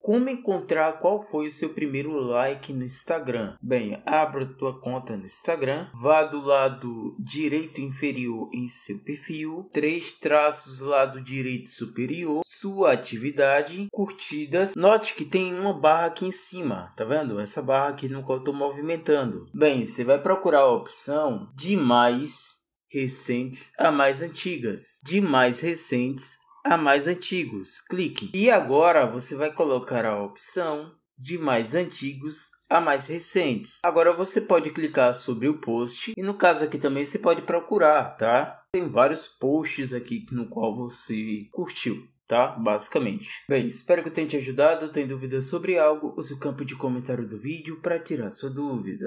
Como encontrar qual foi o seu primeiro like no Instagram? Bem, abra tua conta no Instagram, vá do lado direito inferior em seu perfil, três traços lado direito superior, sua atividade, curtidas. Note que tem uma barra aqui em cima, tá vendo? Essa barra aqui no qual estou movimentando. Bem, você vai procurar a opção de mais recentes a mais antigas, de mais recentes a mais antigos. Clique. E agora você vai colocar a opção de mais antigos a mais recentes. Agora você pode clicar sobre o post e no caso aqui também você pode procurar, tá? Tem vários posts aqui no qual você curtiu tá? Basicamente. Bem, espero que eu tenha te ajudado. Tem dúvidas sobre algo? Use o campo de comentário do vídeo para tirar sua dúvida.